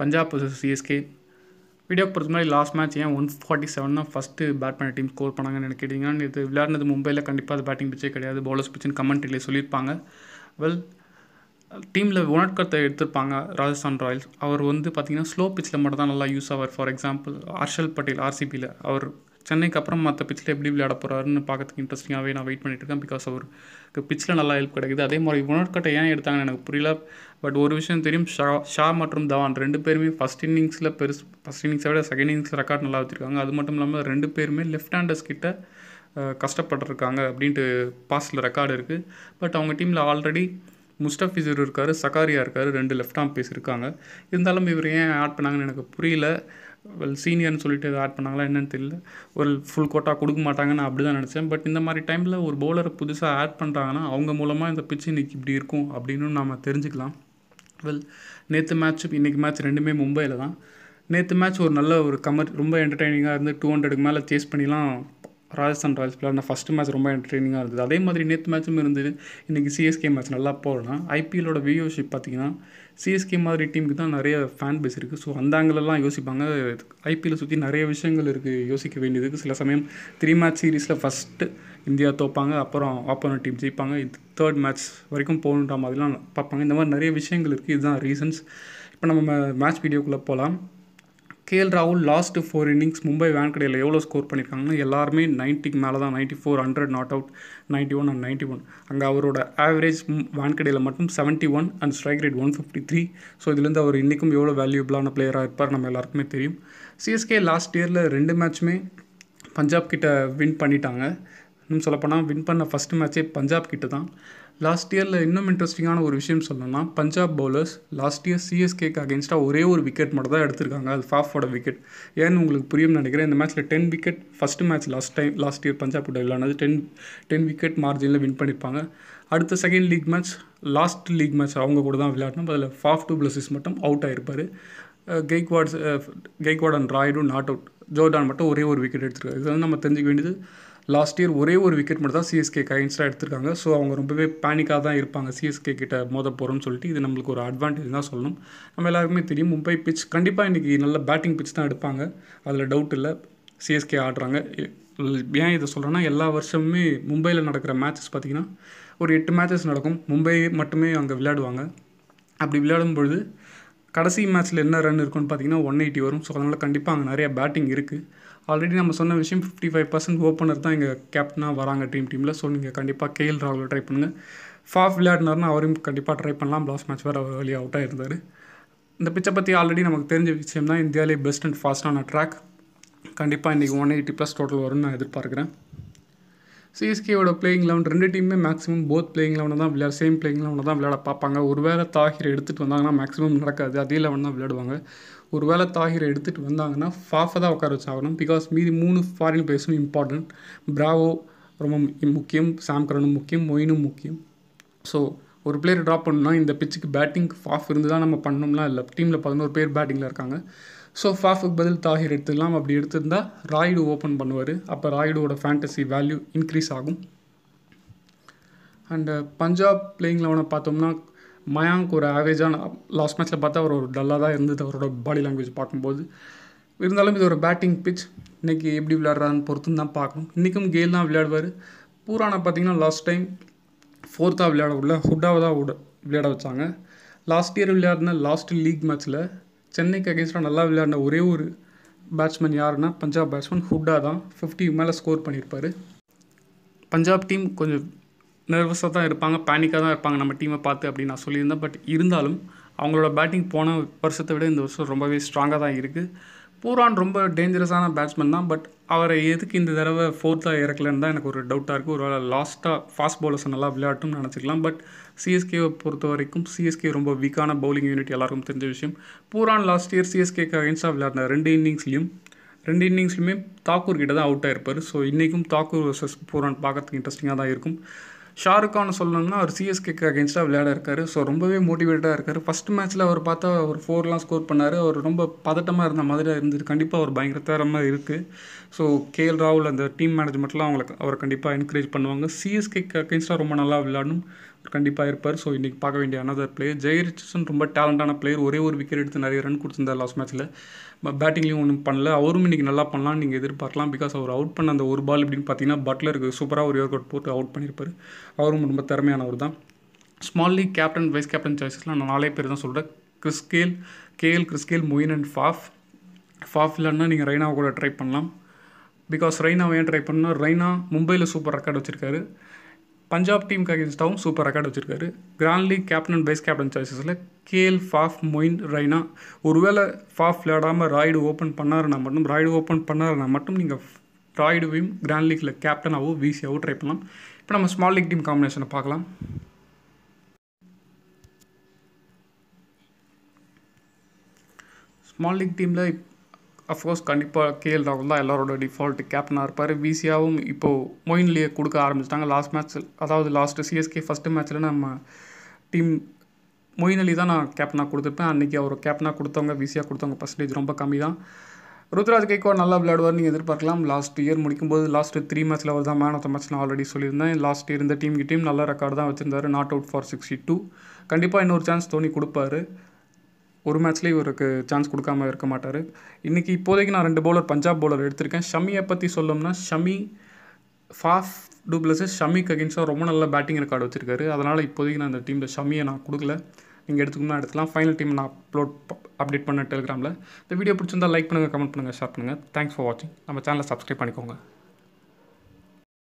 Punjab versus CSK video பொறுத்த மாதிரி last match ஏன் ஒன் ஃபார்ட்டி செவன் தான் ஃபஸ்ட்டு பேட் பண்ண டீம் ஸ்கோர் பண்ணாங்கன்னு கேட்டிங்கன்னா இது விளையாடினது மும்பையில் கண்டிப்பாக அது பேட்டிங் பிச்சே கிடையாது பவுலர்ஸ் பிச்சுன்னு கமெண்ட்ரியிலே சொல்லியிருப்பாங்க வெல் டீமில் உணர்கத்தை எடுத்திருப்பாங்க ராஜஸ்தான் ராயல்ஸ் அவர் வந்து பார்த்திங்கன்னா ஸ்லோ பிச்சில் மட்டும் தான் நல்லா யூஸ் ஆவார் ஃபார் எக்ஸாம்பிள் ஹர்ஷல் பட்டேல் ஆர்சிபியில் அவர் சென்னைக்கு அப்புறம் மற்ற பிச்சில் எப்படி விளையாட போகிறாருன்னு பார்க்கறதுக்கு இன்ட்ரெஸ்டிங்காகவே நான் வெயிட் பண்ணிட்டு இருக்கேன் பிகாஸ் அவருக்கு பிச்சில் நல்லா ஹெல்ப் கிடைக்குது அதே மாதிரி உணர்கட்டை ஏன் எடுத்தாங்கன்னு எனக்கு புரியல பட் ஒரு விஷயம் தெரியும் ஷா ஷா மற்றும் தவான் ரெண்டு பேருமே ஃபஸ்ட் இன்னிங்ஸில் பெருசு ஃபஸ்ட் இன்னிங்ஸை விட செகண்ட் இன்னிங்ஸில் ரெக்கார்ட் நல்லா வச்சுருக்காங்க அது மட்டும் இல்லாமல் ரெண்டு பேருமே லெஃப்ட் ஹேண்டர்ஸ் கிட்ட கஷ்டப்பட்டுருக்காங்க அப்படின்ட்டு பாஸ்டில் ரெக்கார்டு இருக்குது பட் அவங்க டீமில் ஆல்ரெடி முஸ்டஃபிசர் இருக்கார் சகாரியாக இருக்கார் ரெண்டு லெஃப்ட் ஆம் பேஸ் இருக்காங்க இருந்தாலும் இவர் ஏன் ஆட் பண்ணாங்கன்னு எனக்கு புரியல வெல் சீனியர்னு சொல்லிட்டு எதுவும் ஆட் பண்ணாங்களா என்னன்னு தெரியல ஒரு ஃபுல் கோட்டா கொடுக்க மாட்டாங்கன்னு நான் அப்படி தான் நினச்சேன் பட் இந்த மாதிரி டைமில் ஒரு பவுலரை புதுசாக ஆட் பண்ணுறாங்கன்னா அவங்க மூலமாக இந்த பிச்சு இன்றைக்கி இப்படி இருக்கும் அப்படின்னு நாம் தெரிஞ்சுக்கலாம் வெல் நேற்று மேட்ச் இன்றைக்கி மேட்ச் ரெண்டுமே மும்பையில் தான் நேற்று மேட்ச் ஒரு நல்ல ஒரு கமர் ரொம்ப என்டர்டெய்னிங்காக இருந்து டூ ஹண்ட்ரடுக்கு மேலே சேஸ் பண்ணிலாம் ராஜஸ்தான் ராயல்ஸ் விளாடின ஃபஸ்ட் மேட்ச் ரொம்ப என்டர்டெய்னிங்காக இருந்தது அதே மாதிரி நேற்று மேட்சும் இருந்தது இன்றைக்கி சிஎஸ்கே மேட்ச் நல்லா போடலாம் ஐபிஎலோட வியூஷிப் பார்த்திங்கன்னா சிஎஸ்கே மாதிரி டீமுக்கு தான் நிறைய ஃபேன் பேஸ் இருக்குது ஸோ அந்த ஆங்கிலெல்லாம் யோசிப்பாங்க ஐபிஎல் சுற்றி நிறைய விஷயங்கள் இருக்குது யோசிக்க வேண்டியதுக்கு சில சமயம் த்ரீ மேட்ச் சீரீஸில் ஃபஸ்ட்டு இந்தியா தோப்பாங்க அப்புறம் ஆப்போனட் டீம் ஜெயிப்பாங்க இது தேர்ட் மேட்ச் வரைக்கும் போகணுன்ற மாதிரிலாம் பார்ப்பாங்க இந்த மாதிரி நிறைய விஷயங்கள் இருக்குது இதுதான் ரீசன்ஸ் இப்போ நம்ம மேட்ச் வீடியோக்குள்ளே போகலாம் கேஎல் ராகுல் லாஸ்ட்டு ஃபோர் இன்னிங்ஸ் மும்பை வேன்கடையில் எவ்வளோ ஸ்கோர் பண்ணியிருக்காங்கன்னா எல்லாருமே நைன்ட்டிக்கு மேலே தான் ninety four hundred not out ninety one and ninety one அங்கே அவரோட ஆவரேஜ் வேன்கடையில் மட்டும் seventy one and strike rate one fifty three so இதுலேருந்து அவர் இன்றைக்கும் எவ்வளோ வேல்யூபிளான பிளேயராக இருப்பார் நம்ம எல்லாருக்குமே தெரியும் சிஎஸ்கே லாஸ்ட் இயரில் ரெண்டு மேட்ச்சுமே பஞ்சாப் கிட்ட வின் பண்ணிட்டாங்க இன்னும் சொல்லப்போனால் வின் பண்ண ஃபஸ்ட்டு மேட்ச்சே பஞ்சாப் கிட்ட தான் லாஸ்ட் இயரில் இன்னும் இன்ட்ரெஸ்டிங்கான ஒரு விஷயம் சொல்லணும்னா பஞ்சாப் பவுலர்ஸ் லாஸ்ட் இயர் சிஎஸ்கேக்கு அகேன்ஸ்டாக ஒரே ஒரு விக்கெட் மட்டும் தான் எடுத்திருக்காங்க அது ஃபாஃபோட விக்கெட் ஏன்னு உங்களுக்கு புரியும்னு நினைக்கிறேன் இந்த மேட்ச்சில் ten wicket first match last time last year Punjab கூட விளையாடுது டென் டென் விக்கெட் மார்ஜினில் வின் பண்ணியிருப்பாங்க அடுத்த second league match last league match அவங்க கூட தான் விளையாடணும் அதில் ஃபாஃப் டூ பிளஸஸ் மட்டும் அவுட் ஆகிருப்பார் கெய்க்வாட்ஸ் கெய்க்வாட் அண்ட் ராய்டும் நாட் அவுட் ஜோர்டான் மட்டும் ஒரே ஒரு விக்கெட் எடுத்துருக்காரு இதெல்லாம் நம்ம தெரிஞ்சுக்க வேண்டியது லாஸ்ட் இயர் ஒரே ஒரு விக்கெட் மட்டும் தான் சிஎஸ்கே கைன்ஸ்டாக எடுத்திருக்காங்க ஸோ அவங்க ரொம்பவே பேனிக்காக தான் இருப்பாங்க சிஎஸ்கே கிட்ட மோத போகிறோம்னு சொல்லிட்டு இது நம்மளுக்கு ஒரு அட்வான்டேஜ் தான் சொல்லணும் நம்ம எல்லாருக்குமே தெரியும் மும்பை பிச் கண்டிப்பாக இன்றைக்கி நல்ல பேட்டிங் பிச் தான் எடுப்பாங்க அதில் டவுட் இல்லை சிஎஸ்கே ஆடுறாங்க ஏன் இதை சொல்கிறேன்னா எல்லா வருஷமுமே மும்பையில் நடக்கிற மேட்சஸ் பார்த்திங்கன்னா ஒரு எட்டு மேட்சஸ் நடக்கும் மும்பை மட்டுமே அங்கே விளையாடுவாங்க அப்படி விளையாடும் பொழுது கடைசி மேட்ச்சில் என்ன ரன் இருக்குன்னு பார்த்தீங்கன்னா ஒன் எயிட்டி வரும் ஸோ அதனால் கண்டிப்பாக அங்கே நிறைய பேட்டிங் இருக்குது ஆல்ரெடி நம்ம சொன்ன விஷயம் ஃபிஃப்டி ஃபைவ் பர்சன்ட் ஓப்பனர் தான் இங்கே கேப்டனாக வராங்க ட்ரீம் டீமில் ஸோ நீங்கள் கண்டிப்பாக கேஎல் ராகுல் ட்ரை பண்ணுங்கள் ஃபாஃப் விளையாடினார்னா அவரையும் கண்டிப்பாக ட்ரை பண்ணலாம் லாஸ்ட் மேட்ச் வேறு அவர் வெளியே அவுட்டாக இருந்தார் இந்த பிச்சை பற்றி ஆல்ரெடி நமக்கு தெரிஞ்ச விஷயம் தான் இந்தியாவிலே பெஸ்ட் அண்ட் ஃபாஸ்டான ட்ராக் கண்டிப்பாக இன்றைக்கி ஒன் எயிட்டி ப்ளஸ் டோட்டல் வரும்னு நான் எதிர்பார்க்குறேன் சிஎஸ்கேவோட பிளேயிங் லெவன் ரெண்டு டீமுமே மேக்ஸிமம் போத் பிளேயிங் லெவனில் தான் விளையாட சேம் பிளேயிங் லெவனில் தான் விளையாட பார்ப்பாங்க ஒரு வேலை தாகிர் எடுத்துகிட்டு வந்தாங்கன்னா மேக்ஸிமம் நடக்காது அதே லெவன் தான் விளையாடுவாங்க ஒரு வேளை தாகிரை எடுத்துகிட்டு வந்தாங்கன்னா ஃபாஃபை தான் உட்கார வச்சாகணும் பிகாஸ் மீதி மூணு ஃபாரின் பிளேயர்ஸும் இம்பார்ட்டன்ட் பிராவோ ரொம்ப முக்கியம் சாம்கரனும் முக்கியம் மொயினும் முக்கியம் ஸோ ஒரு பிளேயர் ட்ராப் பண்ணணும்னா இந்த பிச்சுக்கு பேட்டிங் ஃபாஃப் இருந்து தான் நம்ம பண்ணோம்னா இல்லை டீமில் பதினோரு பேர் பேட்டிங்கில் இருக்காங்க ஸோ ஃபாஃபுக்கு பதில் தாகிர் எடுத்துடலாம் அப்படி எடுத்திருந்தால் ராய்டு ஓப்பன் பண்ணுவார் அப்போ ராயுடோட ஃபேண்டசி வேல்யூ இன்க்ரீஸ் ஆகும் அண்டு பஞ்சாப் பிளேயிங் லெவனை பார்த்தோம்னா மயாங்க் ஒரு ஆவரேஜான லாஸ்ட் மேட்ச்சில் பார்த்தா அவர் ஒரு டல்லாக தான் இருந்தது அவரோட பாடி லாங்குவேஜ் பார்க்கும்போது இருந்தாலும் இது ஒரு பேட்டிங் பிச் இன்றைக்கி எப்படி விளையாடுறான்னு பொறுத்து தான் பார்க்கணும் இன்றைக்கும் கேல் தான் விளையாடுவார் பூரானா பார்த்தீங்கன்னா லாஸ்ட் டைம் ஃபோர்த்தாக விளையாட விடல ஹுட்டாவை தான் விட விளையாட வச்சாங்க லாஸ்ட் இயர் விளையாடின லாஸ்ட் லீக் மேட்ச்சில் சென்னைக்கு அகேன்ஸ்டாக நல்லா விளையாடின ஒரே ஒரு பேட்ஸ்மேன் யாருன்னா பஞ்சாப் பேட்ஸ்மேன் ஹுட்டா தான் ஃபிஃப்டி மேலே ஸ்கோர் பண்ணியிருப்பார் பஞ்சாப் டீம் கொஞ்சம் நர்வஸாக தான் இருப்பாங்க பேனிக்காக தான் இருப்பாங்க நம்ம டீமை பார்த்து அப்படின்னு நான் சொல்லியிருந்தேன் பட் இருந்தாலும் அவங்களோட பேட்டிங் போன வருஷத்தை விட இந்த வருஷம் ரொம்பவே ஸ்ட்ராங்காக தான் இருக்குது பூரான் ரொம்ப டேஞ்சரஸான பேட்ஸ்மேன் தான் பட் அவரை எதுக்கு இந்த தடவை ஃபோர்த்தாக இறக்கலன்னு தான் எனக்கு ஒரு டவுட்டாக இருக்குது ஒரு வேளை லாஸ்ட்டாக ஃபாஸ்ட் பவுலர்ஸ் நல்லா விளையாட்டும்னு நினச்சிக்கலாம் பட் சிஎஸ்கேவை பொறுத்த வரைக்கும் சிஎஸ்கே ரொம்ப வீக்கான பவுலிங் யூனிட் எல்லாருக்கும் தெரிஞ்ச விஷயம் பூரான் லாஸ்ட் இயர் சிஎஸ்கேக்கு அகேன்ஸ்டாக விளையாடினார் ரெண்டு இன்னிங்ஸ்லையும் ரெண்டு இன்னிங்ஸ்லையுமே தாக்கூர் கிட்ட தான் அவுட் ஆகிருப்பார் ஸோ இன்றைக்கும் தாக்கூர் வர்சஸ் பூரான் பார்க்கறதுக்கு இன்ட்ரெஸ்டிங்காக தான் இருக்கும் ஷாருக் கான் சொல்லணும்னா அவர் சிஎஸ்கேக்கு அகேன்ஸ்டாக விளையாட இருக்கார் ஸோ ரொம்பவே மோட்டிவேட்டாக இருக்கார் ஃபஸ்ட் மேட்ச்சில் அவர் பார்த்தா ஒரு ஃபோர்லாம் ஸ்கோர் பண்ணார் அவர் ரொம்ப பதட்டமாக இருந்த மாதிரி இருந்தது கண்டிப்பாக அவர் பயங்கர தரமாக இருக்குது ஸோ கேஎல் ராகுல் அந்த டீம் மேனேஜ்மெண்ட்லாம் அவங்களுக்கு அவரை கண்டிப்பாக என்கரேஜ் பண்ணுவாங்க சிஎஸ்கேக்கு அகேன்ஸ்டாக ரொம்ப நல்லா விளையாடணும் கண்டிப்பாக இருப்பார் ஸோ இன்றைக்கி பார்க்க வேண்டிய அனதர் பிளேயர் ஜெய் ரிச்சர்சன் ரொம்ப டேலண்டான பிளேயர் ஒரே ஒரு விக்கெட் எடுத்து நிறைய ரன் கொடுத்துருந்தார் லாஸ்ட் மேட்சில் பேட்டிங்லேயும் ஒன்றும் பண்ணல அவரும் இன்றைக்கி நல்லா பண்ணலாம் நீங்கள் எதிர்பார்க்கலாம் பிகாஸ் அவர் அவுட் பண்ண அந்த ஒரு பால் இப்படின்னு பார்த்தீங்கன்னா பட்லருக்கு சூப்பராக ஒரு ஒர்க் அவுட் போட்டு அவுட் பண்ணியிருப்பார் அவரும் ரொம்ப திறமையானவர் தான் small league captain vice captain சாய்ஸஸ்லாம் நான் நாலே பேர் தான் சொல்கிறேன் Chris Gayle KL Chris Gayle Moeen and Faf Faf இல்லைன்னா நீங்கள் ரெய்னாவை கூட ட்ரை பண்ணலாம் பிகாஸ் ரெய்னாவை ஏன் ட்ரை பண்ணால் ரெய்னா மும்பையில் சூப்பர் ரெக்கார்ட் வச்சுருக்காரு பஞ்சாப் டீமுக்கு எதிர்த்தாவும் சூப்பர் ரெக்கார்டு வச்சிருக்காரு grand league captain and vice captain சாய்ஸஸில் கேஎல் ஃபாஃப் மொயின் ரைனா ஒருவேளை ஃபாஃப் விளையாடாமல் ராய்டு ஓப்பன் பண்ணாருன்னா மட்டும் ராய்டு ஓப்பன் பண்ணாருன்னா மட்டும் நீங்கள் ராய்டுவையும் கிராண்ட் லீக்கில் கேப்டனாகவும் விசியாவோ ட்ரை பண்ணலாம் இப்போ நம்ம ஸ்மால் லீக் டீம் காம்பினேஷனை பார்க்கலாம் ஸ்மால் லீக் டீமில் அஃப்கோர்ஸ் கண்டிப்பாக கேஎல் ராகுல் தான் எல்லாரோட டிஃபால்ட் கேப்டனாக இருப்பார் விசியாவும் இப்போது மொயின்லேயே கொடுக்க ஆரம்பிச்சிட்டாங்க லாஸ்ட் மேட்ச் அதாவது லாஸ்ட்டு சிஎஸ்கே ஃபஸ்ட்டு மேட்ச்சில் நம்ம டீம் மொயின் அலி தான் நான் கேப்டனாக கொடுத்துருப்பேன் அன்றைக்கி அவர் கேப்டனாக கொடுத்தவங்க விசியாக கொடுத்தவங்க பர்சன்டேஜ் ரொம்ப கம்மி தான் ருத்ராஜ் கேக்கோ நல்லா விளையாடுவார் நீங்கள் எதிர்பார்க்கலாம் லாஸ்ட் இயர் முடிக்கும்போது லாஸ்ட் த்ரீ மேட்ச்சில் அவர் தான் மேன் ஆஃப் த மேட்ச் நான் ஆல்ரெடி சொல்லியிருந்தேன் லாஸ்ட் இயர் இந்த டீமுக்கு டீம் நல்ல ரெக்கார்டு தான் வச்சிருந்தார் not out for sixty two கண்டிப்பாக இன்னொரு சான்ஸ் தோனி கொடுப்பாரு ஒரு மேட்ச்லேயும் இவருக்கு சான்ஸ் கொடுக்காம இருக்க மாட்டார் இன்றைக்கி இப்போதைக்கு நான் ரெண்டு பவுலர் பஞ்சாப் பவுலர் எடுத்திருக்கேன் ஷமியை பற்றி சொல்லோம்னா ஷமி ஃபாஃப் டூ டூப்ளஸஸ் ஷமிக்கு அகேன்ஸ்டாக ரொம்ப நல்ல பேட்டிங் ரெக்கார்டு வச்சிருக்காரு அதனால் இப்போதைக்கு நான் அந்த டீமில் ஷமியை நான் கொடுக்கல நீங்கள் எடுத்துக்கணும் எடுத்துக்கலாம் ஃபைனல் டீம் நான் அப்லோட் அப்டேட் பண்ண டெலிகிராமில் இந்த வீடியோ பிடிச்சிருந்தால் லைக் பண்ணுங்கள் கமெண்ட் பண்ணுங்கள் ஷேர் பண்ணுங்கள் தேங்க்ஸ் ஃபார் வாட்சிங் நம்ம சேனலை சப்ஸ்கிரைப் பண்ணிக்கோங்க